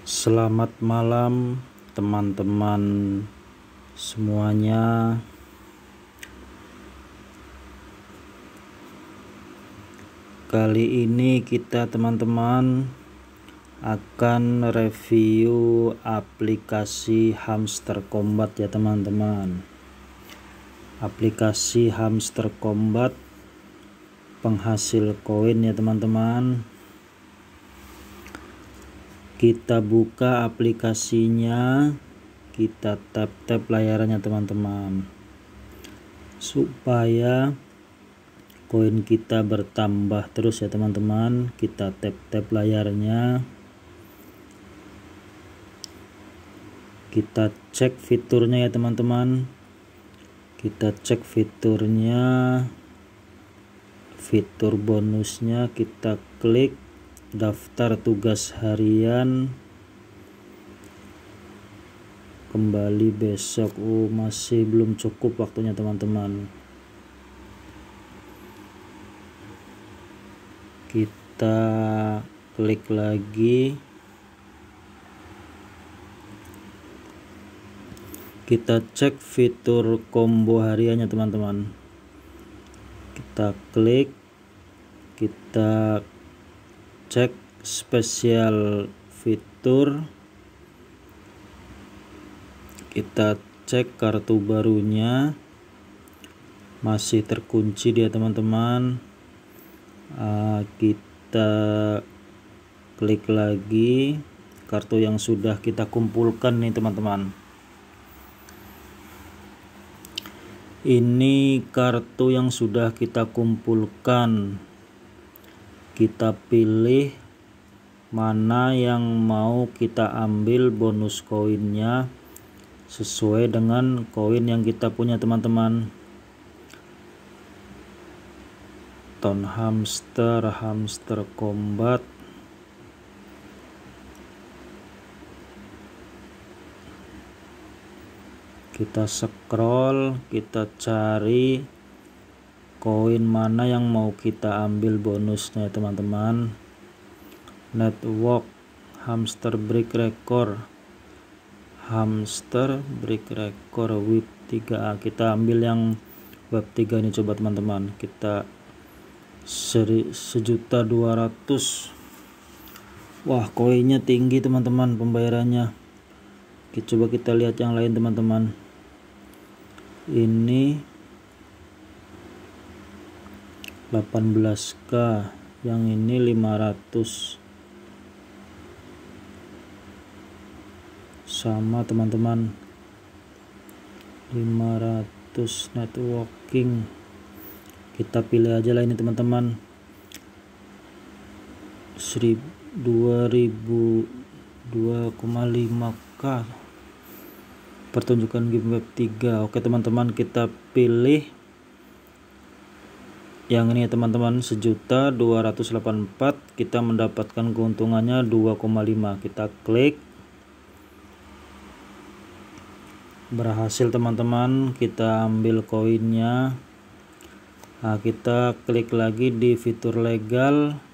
Selamat malam teman-teman semuanya. Kali ini kita teman-teman akan review aplikasi Hamster Combat ya teman-teman. Aplikasi Hamster Combat penghasil koin ya teman-teman kita buka aplikasinya kita tap-tap layarnya teman-teman supaya koin kita bertambah terus ya teman-teman kita tap-tap layarnya kita cek fiturnya ya teman-teman kita cek fiturnya fitur bonusnya kita klik daftar tugas harian kembali besok oh, masih belum cukup waktunya teman-teman kita klik lagi kita cek fitur combo hariannya teman-teman kita klik kita cek spesial fitur kita cek kartu barunya masih terkunci dia teman-teman ah, kita klik lagi kartu yang sudah kita kumpulkan nih teman-teman ini kartu yang sudah kita kumpulkan kita pilih mana yang mau kita ambil bonus koinnya sesuai dengan koin yang kita punya teman-teman ton hamster hamster combat kita scroll kita cari koin mana yang mau kita ambil bonusnya teman-teman network hamster break record hamster break record web 3 kita ambil yang web 3 ini coba teman-teman kita seri sejuta dua ratus wah koinnya tinggi teman-teman pembayarannya kita coba kita lihat yang lain teman-teman ini 18k yang ini 500 sama teman-teman 500 networking kita pilih aja lah ini teman-teman 2,5k pertunjukan game web 3 oke teman-teman kita pilih yang ini ya teman-teman sejuta 284 kita mendapatkan keuntungannya 2,5 kita klik berhasil teman-teman kita ambil koinnya nah, kita klik lagi di fitur legal